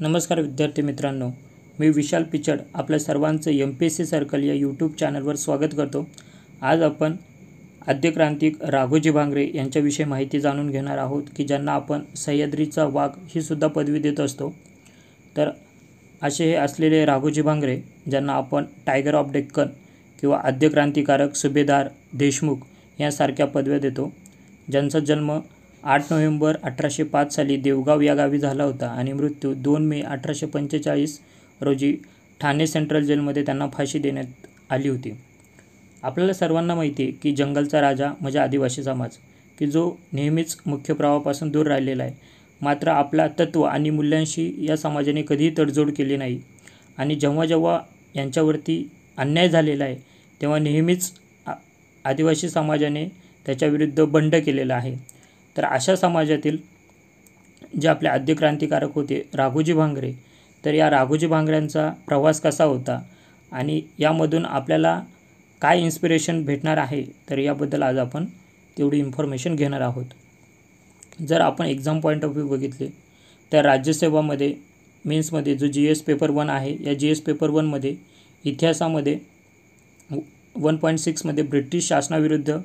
नमस्कार विद्यार्थी मित्रांनो मी विशाल पिचड आपल्या सर्वांचं M P S C circle या यूट्यूब चॅनलवर स्वागत करतो आज आपण आद्यक्रांतिक राघोजी भांगरे यांच्याविषयी माहिती जाणून घेणार आहोत की ज्यांना आपण सह्याद्रीचा वाघ ही सुद्धा पदवी देत असतो तर असे हे असलेले राघोजी भांगरे ज्यांना आपण टायगर ऑफ डेक्कन किंवा आद्यक्रांतिकारक सुभेदार देशमुख यासारख्या पदव्या देतो ज्यांचा जन्म आठ नोव्हेंबर अठराशे पाच साली देवगाव या गावी झाला होता आणि मृत्यू दोन मे अठराशे पंचेचाळीस रोजी ठाणे सेंट्रल जेलमध्ये त्यांना फाशी देण्यात आली होती आपल्याला सर्वांना माहिती आहे की जंगलचा राजा म्हणजे आदिवासी समाज की जो नेहमीच मुख्य प्रवाहापासून दूर राहिलेला आहे मात्र आपला तत्त्व आणि मूल्यांशी या समाजाने कधीही तडजोड केली नाही आणि जेव्हा जेव्हा यांच्यावरती अन्याय झालेला आहे तेव्हा नेहमीच आदिवासी समाजाने त्याच्याविरुद्ध बंड केलेला आहे तर अशा समाजातील जे आपले आद्य क्रांतिकारक होते राघोजी भांगरे तर या राघोजी भांगऱ्यांचा प्रवास कसा होता आणि यामधून आपल्याला काय इन्स्पिरेशन भेटणार आहे तर याबद्दल आज आपण तेवढी इन्फॉर्मेशन घेणार आहोत जर आपण एक्झाम पॉईंट ऑफ व्ह्यू बघितले तर राज्यसेवामध्ये मीन्समध्ये जो जी एस पेपर वन आहे या जी एस पेपर वनमध्ये इतिहासामध्ये वन पॉईंट सिक्समध्ये ब्रिटिश शासनाविरुद्ध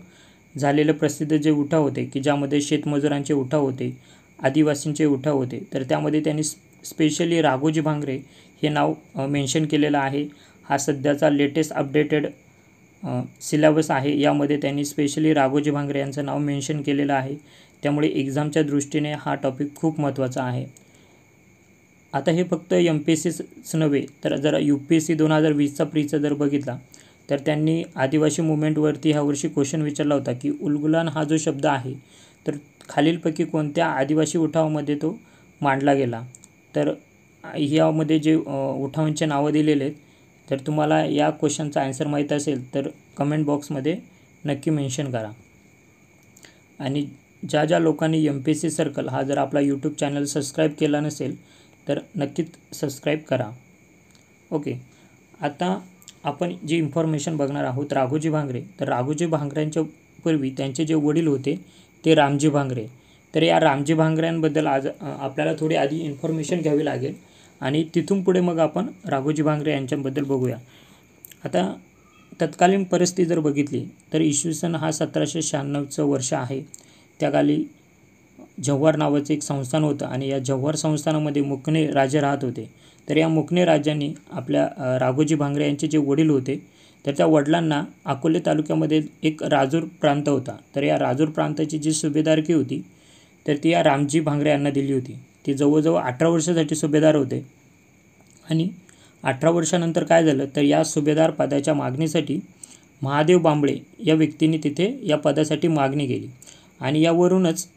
झालेलं प्रसिद्ध जे उठाव होते की ज्यामध्ये शेतमजुरांचे उठाव होते आदिवासींचे उठाव होते तर त्यामध्ये त्यांनी स्पेशली राघोजी भांगरे हे नाव मेन्शन केलेलं आहे हा सध्याचा लेटेस्ट अपडेटेड सिलेबस आहे यामध्ये त्यांनी स्पेशली राघोजी भांगरे यांचं नाव मेन्शन केलेलं आहे त्यामुळे एक्झामच्या दृष्टीने हा टॉपिक खूप महत्त्वाचा आहे आता हे फक्त एम पी एस सीच नव्हे तर जर यू पी एस सी दोन हजार वीसचा प्रीचा जर बघितला तर त्यांनी आदिवासी मुवमेंटवरती वर्षी क्वेश्चन विचारला होता की उलगुलान हा जो शब्द आहे तर खालीलपैकी कोणत्या आदिवासी उठावामध्ये तो मांडला गेला तर ह्यामध्ये जे उठावांचे नावं दिलेले आहेत तर तुम्हाला या क्वेश्चनचा आन्सर माहीत असेल तर कमेंट बॉक्समध्ये नक्की मेन्शन करा आणि ज्या ज्या लोकांनी एम पी सी सर्कल हा जर आपला यूट्यूब चॅनल सबस्क्राईब केला नसेल तर नक्कीच सबस्क्राईब करा ओके आता आपण जी इन्फॉर्मेशन बघणार आहोत राघोजी भांगरे तर राघोजी भांगऱ्यांच्या पूर्वी त्यांचे जे वडील होते ते रामजी भांगरे तर या रामजी भांगऱ्यांबद्दल आज आपल्याला थोडी आधी इन्फॉर्मेशन घ्यावी लागेल आणि तिथून पुढे मग आपण राघोजी भांगरे यांच्याबद्दल बघूया आता तत्कालीन परिस्थिती जर बघितली तर इसवी सन हा सतराशे शहाण्णवचं वर्ष आहे त्याकाली जव्हार नावाचं एक संस्थान होतं आणि या जव्हार संस्थानामध्ये मुकणे राजे राहत होते तर या मुकणे राजांनी आपल्या राघोजी भांगरे यांचे जे वडील होते तर त्या वडिलांना अकोले तालुक्यामध्ये एक राजूर प्रांत होता तर या राजूर प्रांताची जी सुभेदारकी होती तर ती या रामजी भांगरे यांना दिली होती ते जवळजवळ अठरा वर्षासाठी सुभेदार होते आणि अठरा वर्षानंतर काय झालं तर या सुभेदार पदाच्या मागणीसाठी महादेव बांबळे या व्यक्तीने तिथे या पदासाठी मागणी केली आणि यावरूनच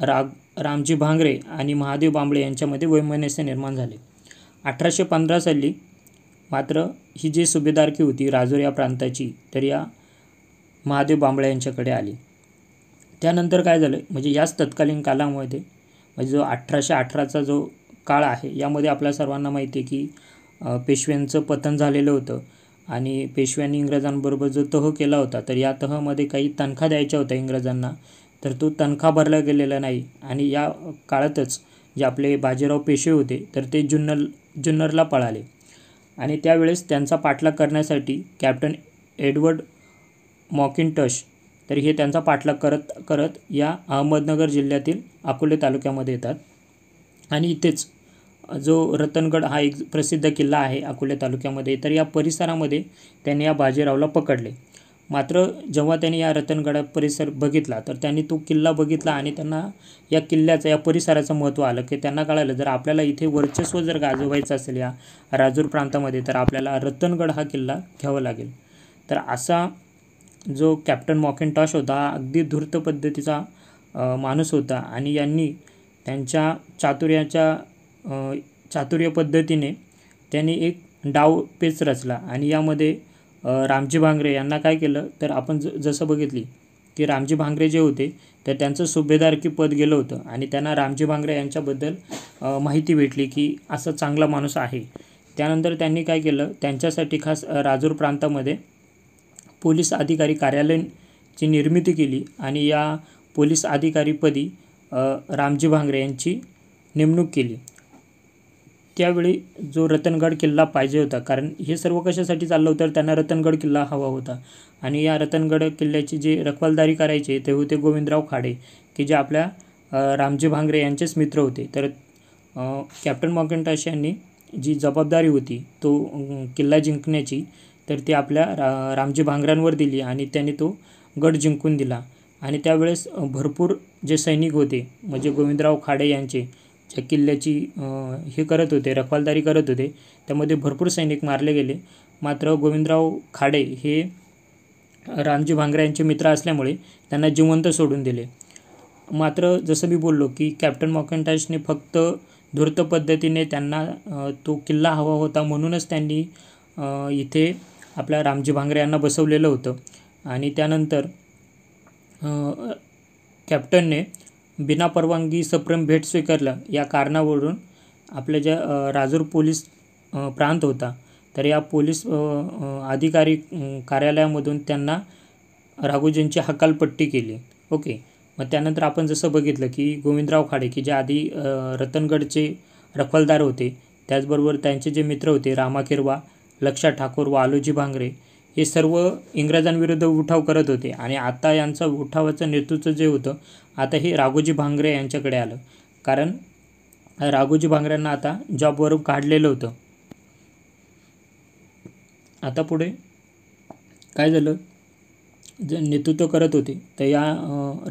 राग रामजी भांगरे आणि महादेव बांबळे यांच्यामध्ये वैमनस्य निर्माण झाले अठराशे पंधरा साली मात्र ही जी सुभेदारकी होती राजूर या प्रांताची तर या महादेव बांबळे यांच्याकडे आली त्यानंतर काय झालं म्हणजे याच तत्कालीन कालामध्ये म्हणजे जो अठराशे अठराचा जो काळ आहे यामध्ये आपल्या सर्वांना माहिती आहे की पेशव्यांचं पतन झालेलं होतं आणि पेशव्यांनी इंग्रजांबरोबर जो तह केला होता तर या तहमध्ये काही तनखा द्यायच्या होत्या इंग्रजांना तर तो तनखा भरला गेलेला नाही आणि या काळातच जे आपले बाजीराव पेशवे होते तर ते जुन्नल जुन्नरला पळाले आणि त्यावेळेस त्यांचा पाठलाग करण्यासाठी कॅप्टन एडवर्ड मॉकिंटश तर हे त्यांचा पाठलाग करत करत या अहमदनगर जिल्ह्यातील अकोले तालुक्यामध्ये येतात आणि इथेच जो रतनगड हा एक प्रसिद्ध किल्ला आहे अकोले तालुक्यामध्ये तर या परिसरामध्ये त्यांनी या बाजीरावला पकडले मात्र जेव्हा त्यांनी या रतनगडा परिसर बघितला तर त्यांनी तो किल्ला बघितला आणि त्यांना या किल्ल्याचं या परिसराचं महत्त्व आलं की त्यांना कळालं जर आपल्याला इथे वर्चस्व जर गाजवायचं असेल या राजूर प्रांतामध्ये तर आपल्याला रतनगड हा किल्ला घ्यावा लागेल तर असा जो कॅप्टन टॉश होता हा अगदी धूर्त पद्धतीचा माणूस होता आणि यांनी त्यांच्या चातुर्याच्या चातुर्य पद्धतीने त्यांनी एक डाव पेच रचला आणि यामध्ये रामजी भांगरे यांना काय केलं तर आपण ज जसं बघितली की रामजी भांगरे जे होते तर त्यांचं सुभेदारकी पद गेलं होतं आणि त्यांना रामजी भांगरे यांच्याबद्दल माहिती भेटली की असा चांगला माणूस आहे त्यानंतर त्यांनी काय केलं त्यांच्यासाठी खास राजूर प्रांतामध्ये पोलीस अधिकारी कार्यालयाची निर्मिती केली आणि या पोलीस अधिकारीपदी रामजी भांगरे यांची नेमणूक केली त्यावेळी जो रतनगड किल्ला पाहिजे होता कारण हे सर्व कशासाठी चाललं होतं तर त्यांना रतनगड किल्ला हवा होता आणि या रतनगड किल्ल्याची जी रखवालदारी करायचे ते होते गोविंदराव खाडे की जे आपल्या रामजी भांगरे यांचेच मित्र होते तर कॅप्टन मॉकेंटाश यांनी जी जबाबदारी होती तो किल्ला जिंकण्याची तर ती आपल्या रा रामजी भांगरांवर दिली आणि त्याने तो गड जिंकून दिला आणि त्यावेळेस भरपूर जे सैनिक होते म्हणजे गोविंदराव खाडे यांचे ज्या किल्ल्याची हे करत होते रखवालदारी करत होते त्यामध्ये भरपूर सैनिक मारले गेले मात्र गोविंदराव खाडे हे रामजी भांगरे यांचे मित्र असल्यामुळे त्यांना जिवंत सोडून दिले मात्र जसं मी बोललो की कॅप्टन मॉकेंटाशने फक्त धूर्त पद्धतीने त्यांना तो किल्ला हवा होता म्हणूनच त्यांनी इथे आपल्या रामजी भांगरे यांना बसवलेलं होतं आणि त्यानंतर कॅप्टनने बिना परवानगी सप्रेम भेट स्वीकारला या कारणावरून आपल्या ज्या राजूर पोलीस प्रांत होता तर या पोलीस अधिकारी कार्यालयामधून त्यांना राघोजींची हकालपट्टी केली ओके मग त्यानंतर आपण जसं बघितलं की गोविंदराव खाडे की जे आधी रतनगडचे रखवालदार होते त्याचबरोबर त्यांचे जे मित्र होते रामा किरवा लक्षा ठाकूर व आलोजी भांगरे हे सर्व इंग्रजांविरुद्ध उठाव करत होते आणि आता यांचं उठावाचं नेतृत्व जे होतं आता हे राघोजी भांगरे यांच्याकडे आलं कारण राघोजी भांगऱ्यांना आता जॉबवर काढलेलं होतं आता पुढे काय झालं जे नेतृत्व करत होते तर या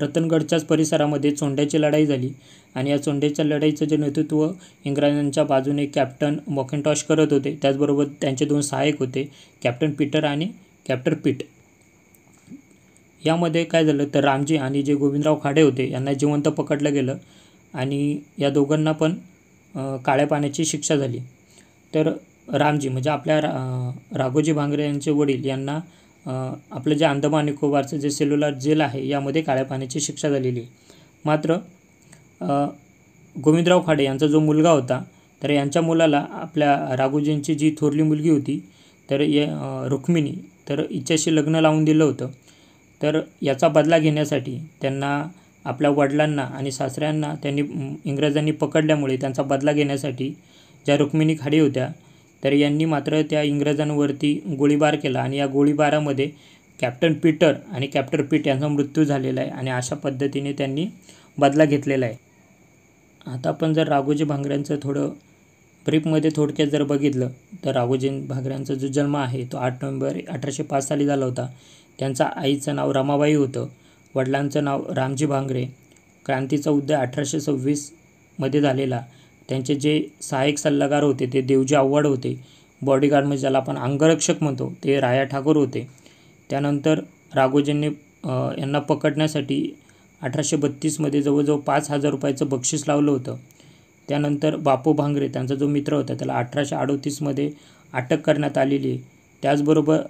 रतनगडच्याच परिसरामध्ये चोंड्याची लढाई झाली आणि या चोंड्याच्या लढाईचं जे नेतृत्व इंग्रजांच्या बाजूने कॅप्टन टॉश करत होते त्याचबरोबर त्यांचे दोन सहाय्यक होते कॅप्टन पीटर आणि कॅप्टन पीट यामध्ये काय झालं तर रामजी आणि जे गोविंदराव खाडे होते यांना जिवंत पकडलं गेलं आणि या दोघांना पण काळ्या पाण्याची शिक्षा झाली तर रामजी म्हणजे आपल्या रा राघोजी भांगरे यांचे वडील यांना आपलं जे अंदमान निकोबारचं जे सेल्युलर जेल आहे यामध्ये काळ्या पाण्याची शिक्षा झालेली आहे मात्र गोविंदराव खाडे यांचा जो मुलगा होता तर यांच्या मुलाला आपल्या राघोजींची जी थोरली मुलगी होती तर ये रुक्मिणी तर हिच्याशी लग्न लावून दिलं होतं तर याचा बदला घेण्यासाठी त्यांना आपल्या वडिलांना आणि सासऱ्यांना त्यांनी इंग्रजांनी पकडल्यामुळे त्यांचा बदला घेण्यासाठी ज्या रुक्मिणी खाडे होत्या तर यांनी मात्र त्या इंग्रजांवरती गोळीबार केला आणि या गोळीबारामध्ये कॅप्टन पीटर आणि कॅप्टन पीट यांचा मृत्यू झालेला आहे आणि अशा पद्धतीने त्यांनी बदला घेतलेला आहे आता आपण जर राघोजी भांगऱ्यांचं थोडं ब्रीफमध्ये थोडक्यात जर बघितलं तर राघोजी भांगऱ्यांचा जो जन्म आहे तो आठ नोव्हेंबर अठराशे पाच साली झाला होता त्यांचा आईचं नाव रमाबाई होतं वडिलांचं नाव रामजी भांगरे क्रांतीचा उदय अठराशे सव्वीसमध्ये झालेला त्यांचे जे सहाय्यक सल्लागार होते ते देवजी आव्हाड होते बॉडीगार्ड म्हणजे ज्याला आपण अंगरक्षक म्हणतो ते राया ठाकूर होते त्यानंतर राघोजींनी यांना पकडण्यासाठी अठराशे बत्तीसमध्ये जवळजवळ पाच हजार रुपयाचं बक्षीस लावलं होतं त्यानंतर बापू भांगरे त्यांचा जो मित्र होता त्याला अठराशे अडोतीसमध्ये अटक करण्यात आलेली आहे त्याचबरोबर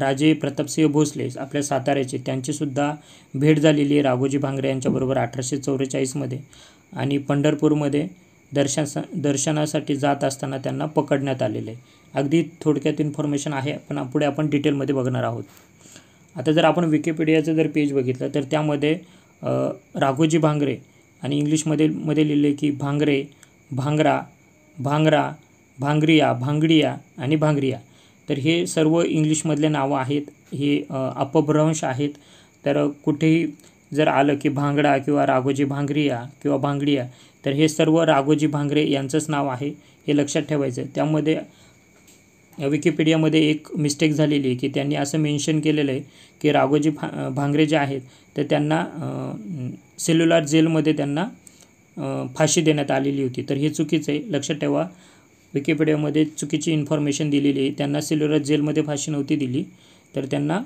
राजे प्रतापसिंह भोसले आपल्या साताऱ्याचे त्यांचीसुद्धा भेट झालेली आहे राघोजी भांगरे यांच्याबरोबर अठराशे चौवेचाळीसमध्ये आणि पंढरपूरमध्ये दर्शनसा दर्शनासाठी जात असताना त्यांना पकडण्यात आलेलं आहे अगदी थोडक्यात इन्फॉर्मेशन आहे पण पुढे आपण डिटेलमध्ये बघणार आहोत आता जर आपण विकिपीडियाचं जर पेज बघितलं तर त्यामध्ये राघोजी भांगरे आणि इंग्लिशमध्ये मध्ये लिहिले की भांगरे भांगरा भांगरा भांगरिया भांगडिया आणि भांगरिया तर हे सर्व इंग्लिशमधले नावं आहेत हे अपभ्रंश आहेत तर कुठेही जर आलं की भांगडा किंवा राघोजी भांगरिया किंवा भांगडिया तर हे सर्व राघोजी भांगरे यांचंच नाव आहे हे लक्षात ठेवायचं त्यामध्ये विकिपीडियामध्ये एक मिस्टेक झालेली आहे की त्यांनी असं मेन्शन केलेलं आहे की राघोजी भा भांगरे जे आहेत तर त्यांना सेल्युलर जेलमध्ये त्यांना फाशी देण्यात आलेली होती तर हे चुकीचं आहे लक्षात ठेवा विकिपीडियामध्ये चुकीची इन्फॉर्मेशन दिलेली आहे त्यांना सेल्युलर जेलमध्ये फाशी नव्हती दिली तर त्यांना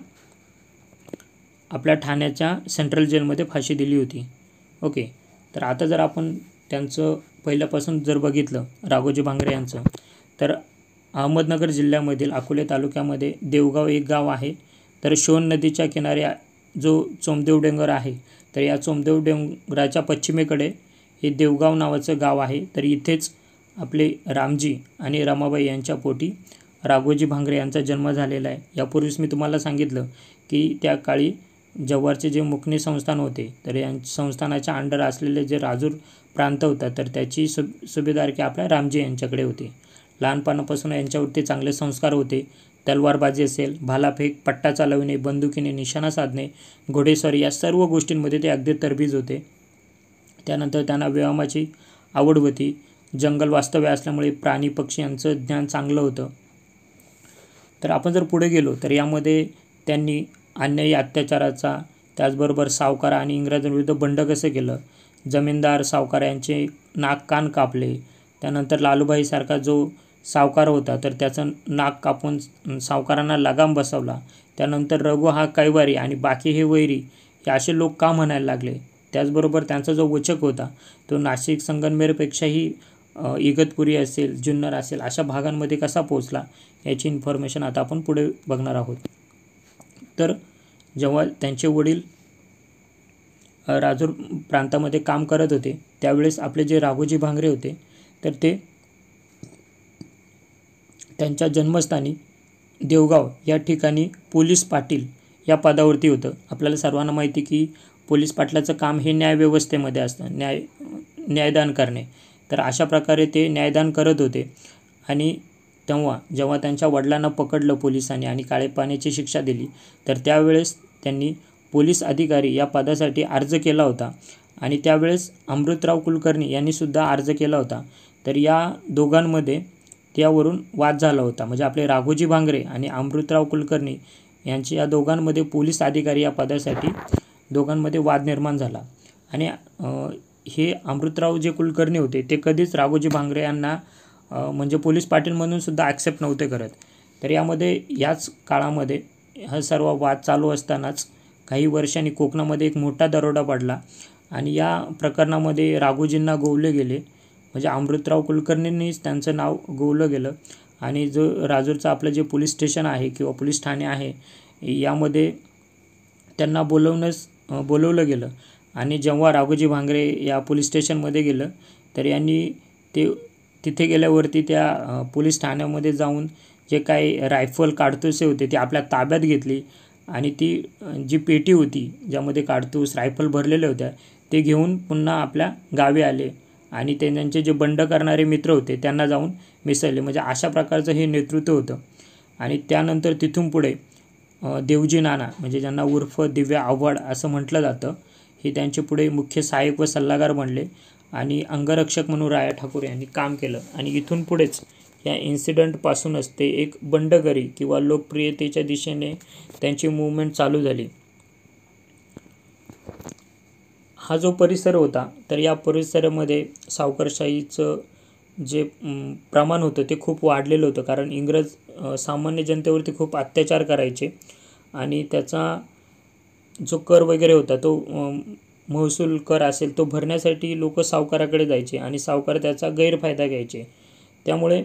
आपल्या ठाण्याच्या सेंट्रल जेलमध्ये फाशी दिली होती ओके तर आता जर आपण त्यांचं पहिल्यापासून जर बघितलं राघोजी भांगरे यांचं तर अहमदनगर जिल्ह्यामधील अकोले तालुक्यामध्ये देवगाव एक गाव आहे तर शोन नदीच्या किनारी जो चोमदेव डेंगर आहे तर या चोमदेव डेंगराच्या पश्चिमेकडे हे देवगाव नावाचं गाव आहे तर इथेच आपले रामजी आणि रमाबाई यांच्या पोटी राघोजी भांगरे यांचा जन्म झालेला आहे यापूर्वीच मी तुम्हाला सांगितलं की त्या काळी जव्हारचे जे मुखनी संस्थान होते तर या संस्थानाच्या अंडर असलेले जे राजूर प्रांत होता तर त्याची सु सुभेदारकी आपल्या रामजी यांच्याकडे होती लहानपणापासून यांच्यावरती चांगले संस्कार होते तलवारबाजी असेल भालाफेक पट्टा चालविणे बंदुकीने निशाणा साधणे घोडेस्वारी या सर्व गोष्टींमध्ये ते अगदी तरबीज होते त्यानंतर त्यांना व्यायामाची आवड होती जंगल वास्तव्य असल्यामुळे प्राणी पक्षी यांचं ज्ञान चांगलं होतं तर आपण जर पुढे गेलो तर यामध्ये त्यांनी अन्यायी अत्याचाराचा त्याचबरोबर सावकार आणि इंग्रजांविरुद्ध बंड कसं केलं जमीनदार सावकार यांचे नाक कान कापले त्यानंतर लालूबाईसारखा जो सावकार होता तर त्याचं नाक कापून सावकारांना लगाम बसवला त्यानंतर रघु हा कैवारी आणि बाकी हे वैरी हे असे लोक का म्हणायला लागले त्याचबरोबर त्यांचा जो वचक होता तो नाशिक संगनमेरपेक्षाही इगतपुरी असेल जुन्नर असेल अशा भागांमध्ये कसा पोचला याची इन्फॉर्मेशन आता आपण पुढे बघणार आहोत तर जेव्हा त्यांचे वडील राजूर प्रांतामध्ये काम करत होते त्यावेळेस आपले जे राघोजी भांगरे होते तर ते त्यांच्या जन्मस्थानी देवगाव या ठिकाणी पोलीस पाटील या पदावरती होतं आपल्याला सर्वांना माहिती की पोलीस पाटलाचं काम हे न्यायव्यवस्थेमध्ये असतं न्याय न्यायदान करणे तर अशा प्रकारे ते न्यायदान करत होते आणि तेव्हा जेव्हा त्यांच्या वडिलांना पकडलं पोलिसांनी आणि काळे पाण्याची शिक्षा दिली तर त्यावेळेस त्यांनी पोलीस अधिकारी या पदासाठी अर्ज केला होता आणि त्यावेळेस अमृतराव कुलकर्णी यांनीसुद्धा अर्ज केला होता तर या दोघांमध्ये त्यावरून वाद झाला होता म्हणजे आपले राघोजी भांगरे आणि अमृतराव कुलकर्णी यांचे या दोघांमध्ये पोलीस अधिकारी या पदासाठी दोघांमध्ये वाद निर्माण झाला आणि हे अमृतराव जे कुलकर्णी होते ते कधीच राघोजी भांगरे यांना म्हणजे पोलीस पाटील म्हणून सुद्धा ॲक्सेप्ट नव्हते करत तर यामध्ये याच काळामध्ये हा सर्व वाद चालू असतानाच काही वर्षांनी कोकणामध्ये एक मोठा दरोडा पडला आणि या प्रकरणामध्ये राघोजींना गोवले गेले म्हणजे अमृतराव कुलकर्णींनीच त्यांचं नाव गोवलं गेलं आणि जो राजूरचं आपलं जे पोलीस स्टेशन आहे किंवा पोलीस ठाणे आहे यामध्ये त्यांना बोलवणंच बोलवलं गेलं आणि जेव्हा राघोजी भांगरे या पोलीस स्टेशनमध्ये गेलं तर यांनी ते तिथे गेल्यावरती त्या पोलीस ठाण्यामध्ये जाऊन जे काही रायफल काढतोसे होते ते आपल्या ताब्यात घेतली आणि ती जी पेटी होती ज्यामध्ये काडतूस रायफल भरलेल्या होत्या ते घेऊन पुन्हा आपल्या गावी आले आणि ते त्यांचे जे बंड करणारे मित्र होते त्यांना जाऊन मिसळले म्हणजे अशा प्रकारचं हे नेतृत्व होतं आणि त्यानंतर तिथून पुढे देवजी नाना म्हणजे ज्यांना उर्फ दिव्य आव्हाड असं म्हटलं जातं हे त्यांचे पुढे मुख्य सहाय्यक व सल्लागार बनले आणि अंगरक्षक म्हणून राया ठाकूर यांनी काम केलं आणि इथून पुढेच या इन्सिडंटपासूनच ते एक बंडगरी किंवा लोकप्रियतेच्या दिशेने त्यांची मूवमेंट चालू झाली हा जो परिसर होता तर या परिसरामध्ये सावकारशाहीचं जे प्रमाण होतं ते खूप वाढलेलं होतं कारण इंग्रज सामान्य जनतेवरती खूप अत्याचार करायचे आणि त्याचा जो कर वगैरे होता तो महसूल कर असेल तो भरण्यासाठी लोक सावकाराकडे जायचे आणि सावकार त्याचा गैरफायदा घ्यायचे त्यामुळे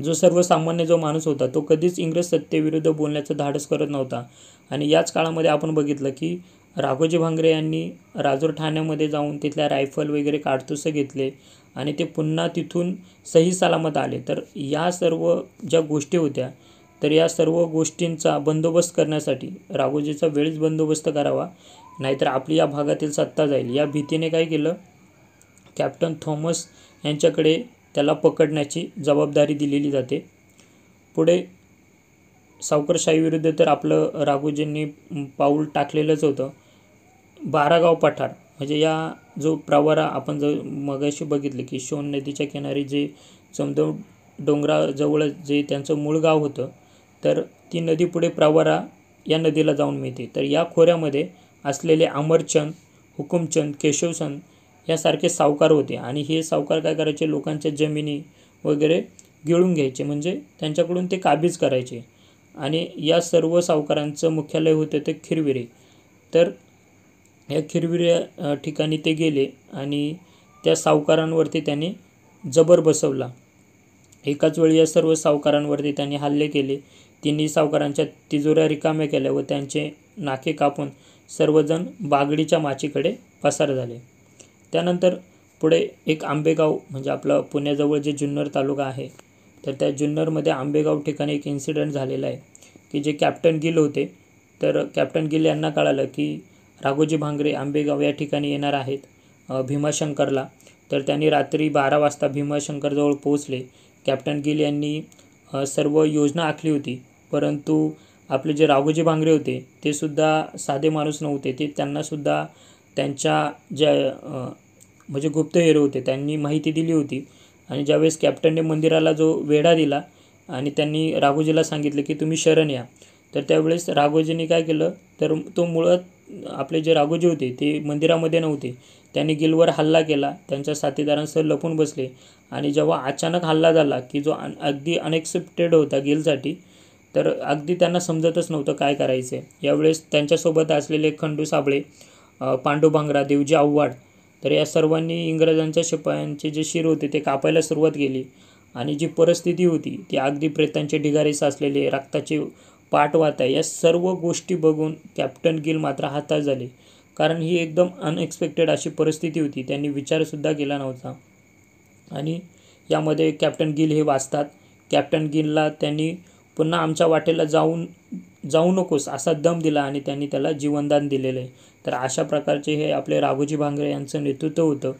जो सर्वसामान्य जो माणूस होता तो कधीच इंग्रज सत्तेविरुद्ध बोलण्याचं धाडस करत नव्हता आणि याच काळामध्ये आपण बघितलं की राघोजी भांगरे यांनी राजूर ठाण्यामध्ये जाऊन तिथल्या रायफल वगैरे काडतुसं घेतले आणि ते पुन्हा तिथून सही सलामत आले तर या सर्व ज्या गोष्टी होत्या तर या सर्व गोष्टींचा बंदोबस्त करण्यासाठी राघोजीचा वेळीच बंदोबस्त करावा नाहीतर आपली या भागातील सत्ता जाईल या भीतीने काय केलं कॅप्टन थॉमस यांच्याकडे त्याला पकडण्याची जबाबदारी दिलेली जाते पुढे विरुद्ध तर आपलं राघोजींनी पाऊल टाकलेलंच होतं बारागाव पठार म्हणजे या जो प्रवारा आपण जो मगाशी बघितलं की शोन नदीच्या किनारी जे चमदव डोंगराजवळ जे त्यांचं मूळ गाव होतं तर ती नदी पुढे प्रवारा या नदीला जाऊन मिळते तर या खोऱ्यामध्ये असलेले अमरचंद हुकुमचंद केशवचंद यासारखे सावकार होते आणि हे सावकार काय करायचे लोकांच्या जमिनी वगैरे गिळून घ्यायचे म्हणजे त्यांच्याकडून ते काबीज करायचे आणि या सर्व सावकारांचं मुख्यालय होते ते खिरविरे तर या खिरविरे ठिकाणी ते गेले आणि त्या सावकारांवरती त्यांनी जबर बसवला एकाच वेळी या सर्व सावकारांवरती त्यांनी हल्ले केले तिन्ही सावकारांच्या तिजोऱ्या रिकाम्या केल्या व त्यांचे नाके कापून सर्वजण बागडीच्या माचीकडे पसार झाले त्यानंतर पुढे एक आंबेगाव म्हणजे आपलं पुण्याजवळ जे जुन्नर तालुका आहे तर त्या जुन्नरमध्ये आंबेगाव ठिकाणी एक इन्सिडंट झालेला आहे की जे कॅप्टन गिल होते तर कॅप्टन गिल यांना कळालं की राघोजी भांगरे आंबेगाव या ठिकाणी येणार आहेत भीमाशंकरला तर त्यांनी रात्री बारा वाजता भीमाशंकरजवळ पोहोचले कॅप्टन गिल यांनी सर्व योजना आखली होती परंतु आपले जे राघोजी भांगरे होते ते सुद्धा साधे माणूस नव्हते ते त्यांनासुद्धा त्यांच्या ज्या म्हणजे गुप्तहेर होते त्यांनी माहिती दिली होती आणि ज्यावेळेस कॅप्टनने मंदिराला जो वेढा दिला आणि त्यांनी राघोजीला सांगितलं की तुम्ही शरण या तर त्यावेळेस राघोजीने काय केलं तर तो मुळात आपले जे राघोजी होते ते मंदिरामध्ये नव्हते त्यांनी गिलवर हल्ला केला त्यांच्या साथीदारांसह लपून बसले आणि जेव्हा अचानक हल्ला झाला की जो अगदी अनएक्सेप्टेड होता गिलसाठी तर अगदी त्यांना समजतच नव्हतं काय करायचं यावेळेस त्यांच्यासोबत असलेले खंडू साबळे पांडुभांगरा देवजी आव्हाड तर या सर्वांनी इंग्रजांच्या शिपायांचे जे शिर होते ते कापायला सुरुवात केली आणि जी परिस्थिती होती ती अगदी प्रेतांचे ढिगारे साचलेले रक्ताचे पाट आहे या सर्व गोष्टी बघून कॅप्टन गिल मात्र हाताश झाले कारण ही एकदम अनएक्सपेक्टेड अशी परिस्थिती होती त्यांनी विचारसुद्धा केला नव्हता आणि यामध्ये कॅप्टन गिल हे वाचतात कॅप्टन गिलला त्यांनी पुन्हा आमच्या वाटेला जाऊन जाऊ नकोस असा दम दिला आणि त्यांनी त्याला जीवनदान दिलेलं आहे तर अशा प्रकारचे हे आपले राघोजी भांगरे यांचं नेतृत्व होतं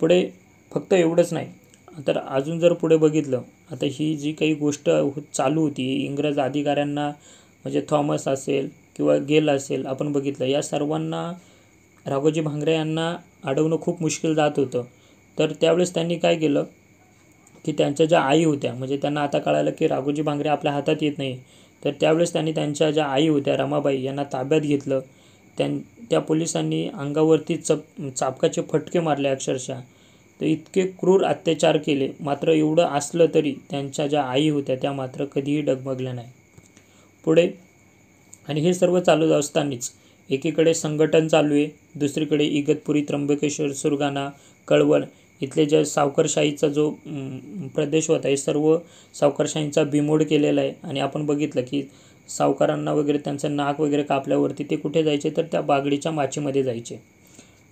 पुढे फक्त एवढंच नाही तर अजून जर पुढे बघितलं आता ही जी काही गोष्ट हो-, चालू होती इंग्रज अधिकाऱ्यांना म्हणजे थॉमस असेल किंवा गेल असेल आपण बघितलं या सर्वांना राघोजी भांगरे यांना अडवणं खूप मुश्किल जात होतं तर त्यावेळेस त्यांनी काय केलं की त्यांच्या ज्या आई होत्या म्हणजे त्यांना आता कळालं की राघोजी भांगरे आपल्या हातात येत नाही तर त्यावेळेस त्यांनी त्यांच्या ज्या आई होत्या रमाबाई यांना ताब्यात घेतलं त्यां त्या पोलिसांनी अंगावरती चप चाबकाचे फटके मारले अक्षरशः तर इतके क्रूर अत्याचार केले मात्र एवढं असलं तरी त्यांच्या ज्या आई होत्या त्या मात्र कधीही डगमगल्या नाही पुढे आणि हे सर्व चालू असतानाच एकीकडे संघटन चालू आहे दुसरीकडे इगतपुरी त्र्यंबकेश्वर सुरगाणा कळवण इथले ज्या सावकरशाहीचा जो प्रदेश होता हे सर्व सावकरशाहींचा बिमोड केलेला आहे आणि आपण बघितलं की सावकारांना वगैरे त्यांचं नाक वगैरे कापल्यावरती ते कुठे जायचे तर त्या बागडीच्या माचीमध्ये जायचे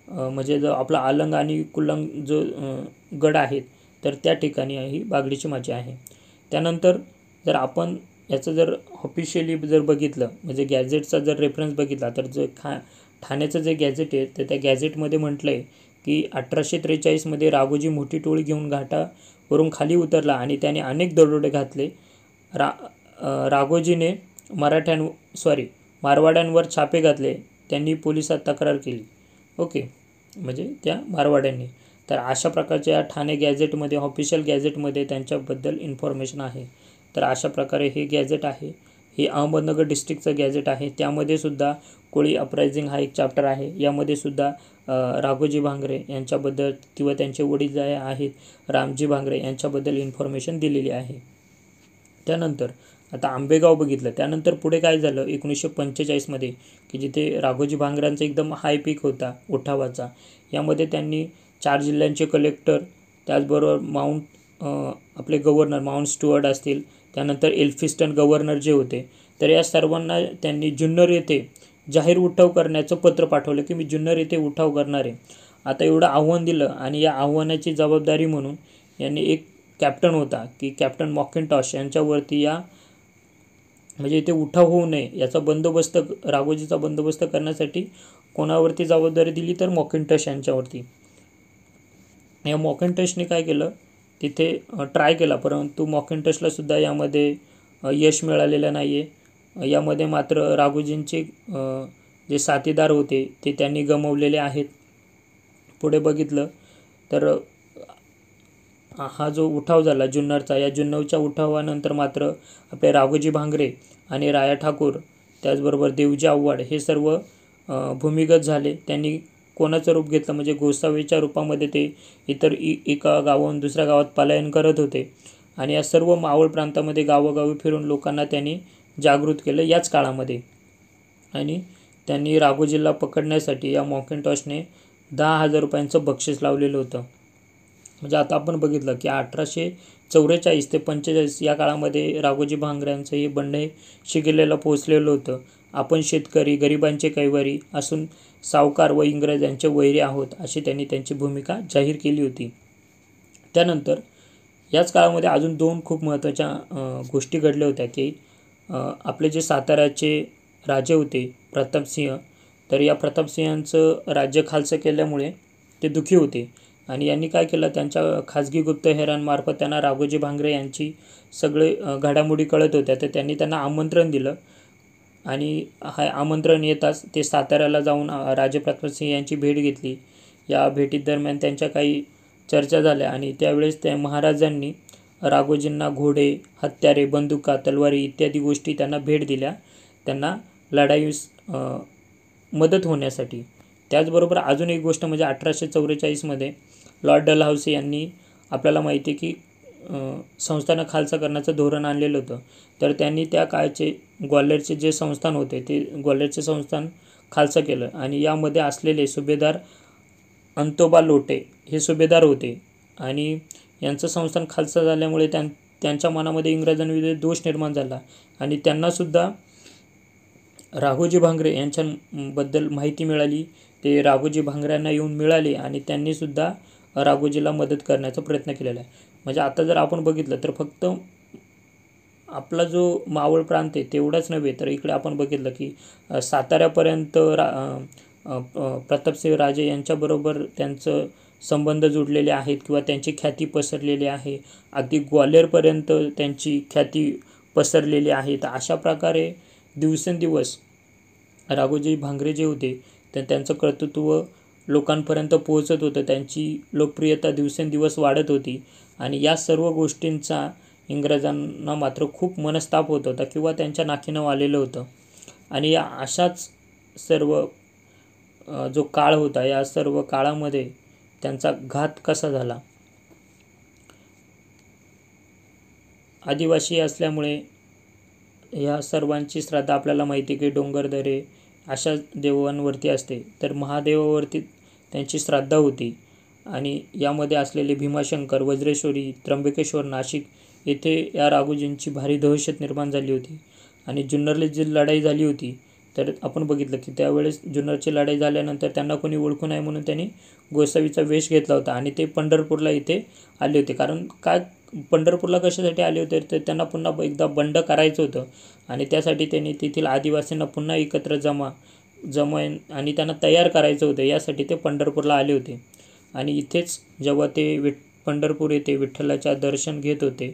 म्हणजे जो आपला आलंग आणि कुलंग जो गड आहेत तर त्या ठिकाणी ही बागडीची माची आहे त्यानंतर जर आपण याचं जर ऑफिशियली जर बघितलं म्हणजे गॅझेटचा जर रेफरन्स बघितला तर जो खा ठाण्याचं जे गॅझेट आहे तर त्या गॅझेटमध्ये म्हटलं आहे की अठराशे त्रेचाळीसमध्ये राघोजी मोठी टोळी घेऊन घाटावरून खाली उतरला आणि त्याने अनेक दरोडे घातले रा राघोजीने मराठ्यां सॉरी मारवाड्यांवर छापे घातले त्यांनी पोलिसात तक्रार केली ओके म्हणजे त्या मारवाड्यांनी तर अशा प्रकारच्या ठाणे गॅझेटमध्ये ऑफिशियल गॅझेटमध्ये त्यांच्याबद्दल इन्फॉर्मेशन आहे तर अशा प्रकारे हे गॅझेट आहे हे अहमदनगर डिस्ट्रिक्टचं गॅझेट आहे त्यामध्ये सुद्धा कोळी अपरायझिंग हा एक चॅप्टर आहे यामध्ये सुद्धा राघोजी भांगरे यांच्याबद्दल किंवा त्यांचे वडील जे आहेत रामजी भांगरे यांच्याबद्दल इन्फॉर्मेशन दिलेली आहे त्यानंतर आता आंबेगाव बघितलं त्यानंतर पुढे काय झालं एकोणीसशे पंचेचाळीसमध्ये की जिथे राघोजी भांगरांचा एकदम हाय पीक होता उठावाचा यामध्ये त्यांनी चार जिल्ह्यांचे कलेक्टर त्याचबरोबर माउंट आपले गव्हर्नर माउंट स्टुअर्ड असतील त्यानंतर एल्फिस्टन गव्हर्नर जे होते तर या सर्वांना त्यांनी जुन्नर येथे जाहीर उठाव करण्याचं पत्र पाठवलं की मी जुन्नर येथे उठाव करणार आहे आता एवढं आव्हान दिलं आणि या आव्हानाची जबाबदारी म्हणून यांनी एक कॅप्टन होता की कॅप्टन टॉश यांच्यावरती या म्हणजे इथे उठाव होऊ नये याचा बंदोबस्त राघोजीचा बंदोबस्त करण्यासाठी कोणावरती जबाबदारी दिली तर टश यांच्यावरती या टशने काय केलं तिथे ट्राय केला परंतु मॉकिनटशला सुद्धा यामध्ये यश मिळालेलं नाही आहे यामध्ये मात्र राघोजींचे जे साथीदार होते ते त्यांनी गमवलेले आहेत पुढे बघितलं तर हा जो उठाव झाला जुन्नरचा या जुन्नरच्या उठावानंतर मात्र आपले राघोजी भांगरे आणि राया ठाकूर त्याचबरोबर देवजी आव्हाड हे सर्व भूमिगत झाले त्यांनी कोणाचं रूप घेतलं म्हणजे गोसावीच्या रूपामध्ये ते इतर इ एका गावाहून दुसऱ्या गावात पलायन करत होते आणि या सर्व मावळ प्रांतामध्ये गावोगावी फिरून लोकांना त्यांनी जागृत केलं याच काळामध्ये आणि त्यांनी राघोजीला पकडण्यासाठी या मॉकेन टॉशने दहा हजार रुपयांचं बक्षीस लावलेलं होतं म्हणजे आता आपण बघितलं की अठराशे चौवेचाळीस ते पंचेचाळीस या काळामध्ये राघोजी भांगऱ्यांचं हे बंड हे पोचलेलं पोहोचलेलं होतं आपण शेतकरी गरिबांचे कैवारी असून सावकार व इंग्रजांचे वैरी आहोत अशी त्यांनी त्यांची भूमिका जाहीर केली होती त्यानंतर याच काळामध्ये अजून दोन खूप महत्त्वाच्या गोष्टी घडल्या होत्या की आपले जे साताऱ्याचे राजे होते प्रतापसिंह तर या प्रतापसिंहांचं राज्य खालसं केल्यामुळे ते दुखी होते आणि यांनी काय केलं त्यांच्या खाजगी गुप्तहेरांमार्फत त्यांना राघोजी भांगरे यांची सगळे घडामोडी कळत होत्या तर त्यांनी त्यांना आमंत्रण दिलं आणि हा आमंत्रण येताच ते साताऱ्याला जाऊन राजे सिंह यांची भेट घेतली या भेटीदरम्यान त्यांच्या काही चर्चा झाल्या आणि त्यावेळेस त्या महाराजांनी राघोजींना घोडे हत्यारे बंदुका तलवारी इत्यादी गोष्टी त्यांना भेट दिल्या त्यांना लढाईस मदत होण्यासाठी त्याचबरोबर अजून एक गोष्ट म्हणजे अठराशे चौवेचाळीसमध्ये लॉर्ड डलहौसी यांनी आपल्याला माहिती आहे की संस्थानं खालसा करण्याचं धोरण आणलेलं होतं तर त्यांनी त्या काळचे ग्वाल्हेरचे जे संस्थान होते ते ग्वाल्हेरचे संस्थान खालसा केलं आणि यामध्ये असलेले सुभेदार अंतोबा लोटे हे सुभेदार होते आणि यांचं संस्थान खालसा झाल्यामुळे त्यां त्यांच्या मनामध्ये इंग्रजांविरुद्ध दोष निर्माण झाला आणि त्यांनासुद्धा राघोजी भांगरे यांच्याबद्दल माहिती मिळाली ते राघोजी भांगऱ्यांना येऊन मिळाले आणि त्यांनीसुद्धा राघोजीला मदत करण्याचा प्रयत्न केलेला आहे म्हणजे आता जर आपण बघितलं तर फक्त आपला जो मावळ प्रांत आहे तेवढाच नव्हे तर इकडे आपण बघितलं की साताऱ्यापर्यंत रा प्रतापसिंह राजे यांच्याबरोबर त्यांचं संबंध जुडलेले आहेत किंवा त्यांची ख्याती पसरलेली आहे अगदी ग्वाल्हेरपर्यंत त्यांची ख्याती पसरलेली आहे तर अशा प्रकारे दिवसेंदिवस राघोजी भांगरे जे होते तर त्यांचं कर्तृत्व लोकांपर्यंत पोहोचत होतं त्यांची लोकप्रियता दिवसेंदिवस वाढत होती आणि या सर्व गोष्टींचा इंग्रजांना मात्र खूप मनस्ताप होत होता किंवा त्यांच्या नाकीनं आलेलं होतं आणि या अशाच सर्व जो काळ होता या सर्व काळामध्ये त्यांचा घात कसा झाला आदिवासी असल्यामुळे ह्या सर्वांची श्रद्धा आपल्याला माहिती की डोंगरदरे अशा देवांवरती असते तर महादेवावरती त्यांची श्राद्धा होती आणि यामध्ये असलेले भीमाशंकर वज्रेश्वरी त्र्यंबकेश्वर नाशिक येथे या राघोजींची भारी दहशत निर्माण झाली होती आणि जुन्नरली जी लढाई झाली होती तर आपण बघितलं की त्यावेळेस जुन्नरची लढाई झाल्यानंतर त्यांना कोणी ओळखू नये म्हणून त्यांनी गोसावीचा वेश घेतला होता आणि ते पंढरपूरला इथे आले होते कारण काय पंढरपूरला कशासाठी आले होते तर त्यांना पुन्हा एकदा बंड करायचं होतं आणि त्यासाठी त्यांनी तेथील आदिवासींना पुन्हा एकत्र जमा जमवून आणि त्यांना तयार करायचं होतं यासाठी ते पंढरपूरला आले होते आणि इथेच जेव्हा ते विठ् पंढरपूर येथे विठ्ठलाच्या दर्शन घेत होते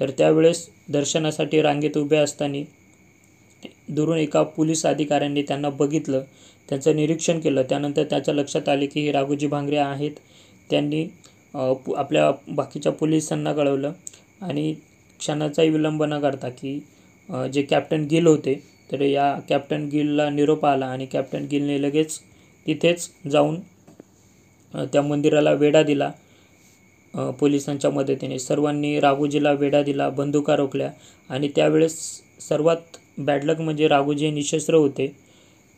तर त्यावेळेस दर्शनासाठी रांगेत उभे असताना दुरून एका पोलीस अधिकाऱ्यांनी त्यांना बघितलं त्यांचं निरीक्षण केलं त्यानंतर त्याच्या लक्षात आले की हे राघोजी भांगरे आहेत त्यांनी आपल्या बाकीच्या पोलिसांना कळवलं आणि क्षणाचाही विलंब न करता की जे कॅप्टन गिल होते तर या कॅप्टन गिलला निरोप आला आणि कॅप्टन गिलने लगेच तिथेच जाऊन त्या मंदिराला वेढा दिला पोलिसांच्या मदतीने सर्वांनी राघोजीला वेढा दिला बंदुका रोखल्या आणि त्यावेळेस सर्वात बॅडलक म्हणजे राघोजी निशस्त्र होते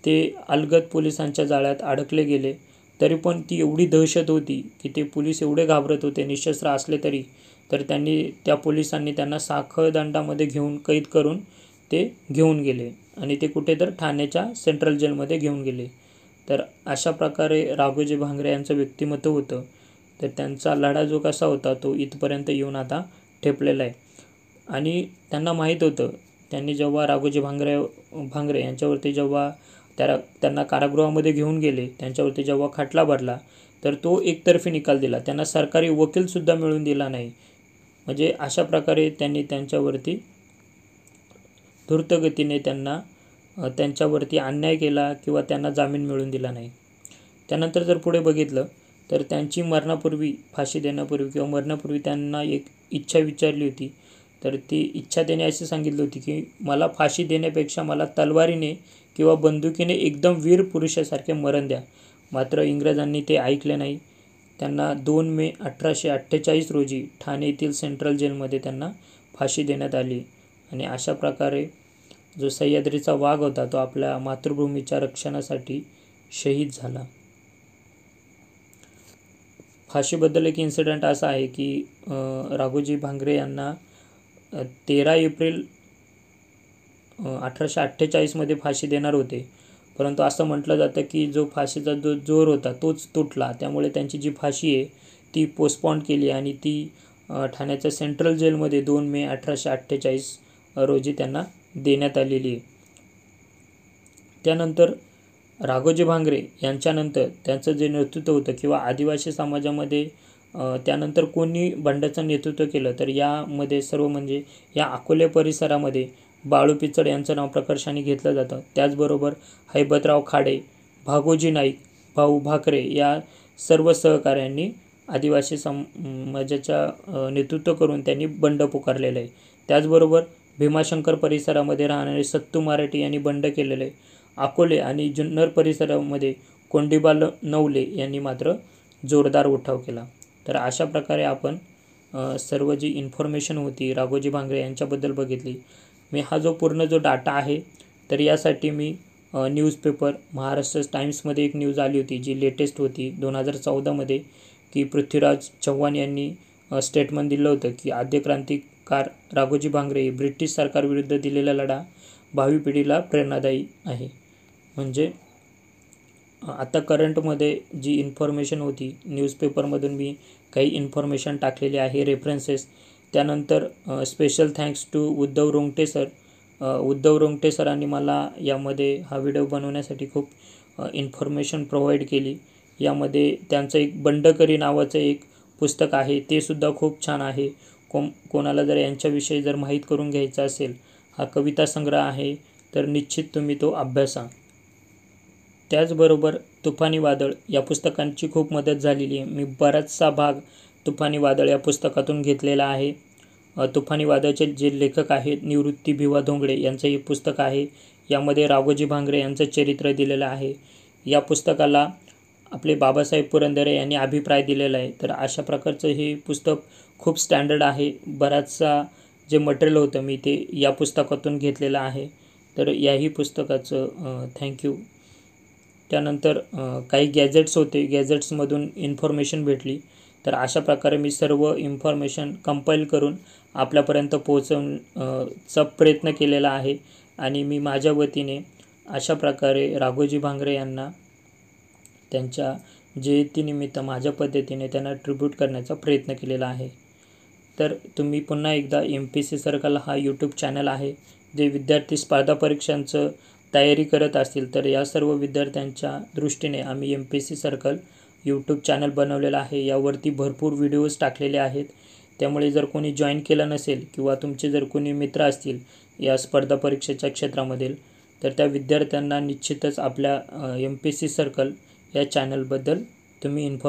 ते अलगद पोलिसांच्या जाळ्यात अडकले गेले तरी पण ती एवढी दहशत होती की ते पोलीस एवढे घाबरत होते निशस्त्र असले तरी तर त्यांनी त्या पोलिसांनी त्यांना साखळदंडामध्ये घेऊन कैद करून ते घेऊन गेले आणि ते कुठे तर ठाण्याच्या सेंट्रल जेलमध्ये घेऊन गेले तर अशा प्रकारे राघोजी भांगरे यांचं व्यक्तिमत्व होतं तर त्यांचा लढा जो कसा होता तो इथपर्यंत येऊन आता ठेपलेला आहे आणि त्यांना माहीत होतं त्यांनी जेव्हा राघोजी भांगरे भांगरे यांच्यावरती जेव्हा त्या त्यांना कारागृहामध्ये घेऊन गेले त्यांच्यावरती जेव्हा खाटला भरला तर तो एकतर्फी निकाल दिला त्यांना सरकारी वकीलसुद्धा मिळून दिला नाही म्हणजे अशा प्रकारे त्यांनी त्यांच्यावरती धूर्तगतीने त्यांना त्यांच्यावरती अन्याय केला किंवा त्यांना जामीन मिळवून दिला नाही त्यानंतर जर पुढे बघितलं तर त्यांची मरणापूर्वी फाशी देण्यापूर्वी किंवा मरणापूर्वी त्यांना एक इच्छा विचारली होती तर ती इच्छा त्यांनी अशी सांगितली होती की मला फाशी देण्यापेक्षा मला तलवारीने किंवा बंदुकीने एकदम वीर पुरुषासारखे मरण द्या मात्र इंग्रजांनी ते ऐकले नाही त्यांना दोन मे अठराशे अठ्ठेचाळीस रोजी ठाणे येथील सेंट्रल जेलमध्ये त्यांना फाशी देण्यात आली आणि अशा प्रकारे जो सह्याद्रीचा वाघ होता तो आपल्या मातृभूमीच्या रक्षणासाठी शहीद झाला फाशीबद्दल एक इन्सिडेंट असा आहे की राघोजी भांगरे यांना तेरा एप्रिल अठराशे अठ्ठेचाळीसमध्ये फाशी देणार होते परंतु असं म्हटलं जातं की जो फाशीचा जो जोर होता तोच तुटला त्यामुळे त्यांची जी फाशी आहे ती पोस्टपॉन केली आणि ती ठाण्याच्या सेंट्रल जेलमध्ये दोन मे अठराशे अठ्ठेचाळीस रोजी त्यांना देण्यात आलेली आहे त्यानंतर राघोजी भांगरे यांच्यानंतर त्यांचं जे नेतृत्व होतं किंवा आदिवासी समाजामध्ये त्यानंतर कोणी बंडाचं नेतृत्व केलं तर यामध्ये सर्व म्हणजे या अकोले परिसरामध्ये बाळू पिचड यांचं नाव प्रकर्षाने घेतलं जातं त्याचबरोबर हैबतराव खाडे भागोजी नाईक भाऊ भाकरे या सर्व सहकाऱ्यांनी आदिवासी समाजाच्या नेतृत्व करून त्यांनी बंड पुकारलेलं आहे त्याचबरोबर भीमाशंकर परिसरामध्ये राहणारे सत्तू मराठी यांनी बंड केलेले अकोले आणि जुन्नर परिसरामध्ये कोंडीबाल नवले यांनी मात्र जोरदार उठाव केला तर अशा प्रकारे आपण सर्व जी इन्फॉर्मेशन होती राघोजी भांगरे यांच्याबद्दल बघितली मी हा जो पूर्ण जो डाटा आहे तर यासाठी मी न्यूजपेपर महाराष्ट्र टाईम्समध्ये एक न्यूज आली होती जी लेटेस्ट होती दोन हजार चौदामध्ये की पृथ्वीराज चव्हाण यांनी स्टेटमेंट दिलं होतं की आद्यक्रांतिक कार राघोजी भांगरे ब्रिटिश सरकारविरुद्ध दिलेला लढा भावी पिढीला प्रेरणादायी आहे म्हणजे आता करंटमध्ये जी इन्फॉर्मेशन होती न्यूजपेपरमधून मी काही इन्फॉर्मेशन टाकलेली आहे रेफरन्सेस त्यानंतर स्पेशल थँक्स टू उद्धव रोंगटे सर उद्धव रोंगटे सरांनी मला यामध्ये हा व्हिडिओ बनवण्यासाठी खूप इन्फॉर्मेशन प्रोव्हाइड केली यामध्ये त्यांचं एक बंडकरी नावाचं एक पुस्तक आहे ते सुद्धा खूप छान आहे कोम कोणाला जर यांच्याविषयी जर माहीत करून घ्यायचा असेल हा कविता संग्रह आहे तर निश्चित तुम्ही तो अभ्यासा त्याचबरोबर तुफानी वादळ या पुस्तकांची खूप मदत झालेली आहे मी बराचसा भाग तुफानी वादळ या पुस्तकातून घेतलेला आहे तुफानी वादळचे जे लेखक आहेत निवृत्ती भिवा धोंगडे यांचं हे पुस्तक आहे यामध्ये राघोजी भांगरे यांचं चरित्र दिलेलं आहे या पुस्तकाला आपले बाबासाहेब पुरंदरे यांनी अभिप्राय दिलेला आहे तर अशा प्रकारचं हे पुस्तक खूप स्टँडर्ड आहे बराचसा जे मटेरियल होतं मी ते या पुस्तकातून घेतलेलं आहे तर याही पुस्तकाचं थँक्यू त्यानंतर काही गॅजेट्स होते गॅजेट्समधून इन्फॉर्मेशन भेटली तर अशा प्रकारे मी सर्व इन्फॉर्मेशन कंपाईल करून आपल्यापर्यंत पोहोचवचा प्रयत्न केलेला आहे आणि मी माझ्या वतीने अशा प्रकारे राघोजी भांगरे यांना त्यांच्या जयंतीनिमित्त माझ्या पद्धतीने त्यांना ट्रिब्यूट करण्याचा प्रयत्न केलेला आहे तर तुम्ही पुन्हा एकदा एम पी सी सर्कल हा यूट्यूब चॅनल आहे जे विद्यार्थी स्पर्धा परीक्षांचं तयारी करत असतील तर या सर्व विद्यार्थ्यांच्या दृष्टीने आम्ही M P C circle YouTube channel बनवलेलं आहे यावरती भरपूर व्हिडिओज टाकलेले आहेत त्यामुळे जर कोणी जॉईन केलं नसेल किंवा तुमचे जर कोणी मित्र असतील या स्पर्धा परीक्षेच्या क्षेत्रामधील तर त्या विद्यार्थ्यांना निश्चितच आपल्या एम पी सी सर्कल या चॅनलबद्दल तुम्ही इन्फॉर्म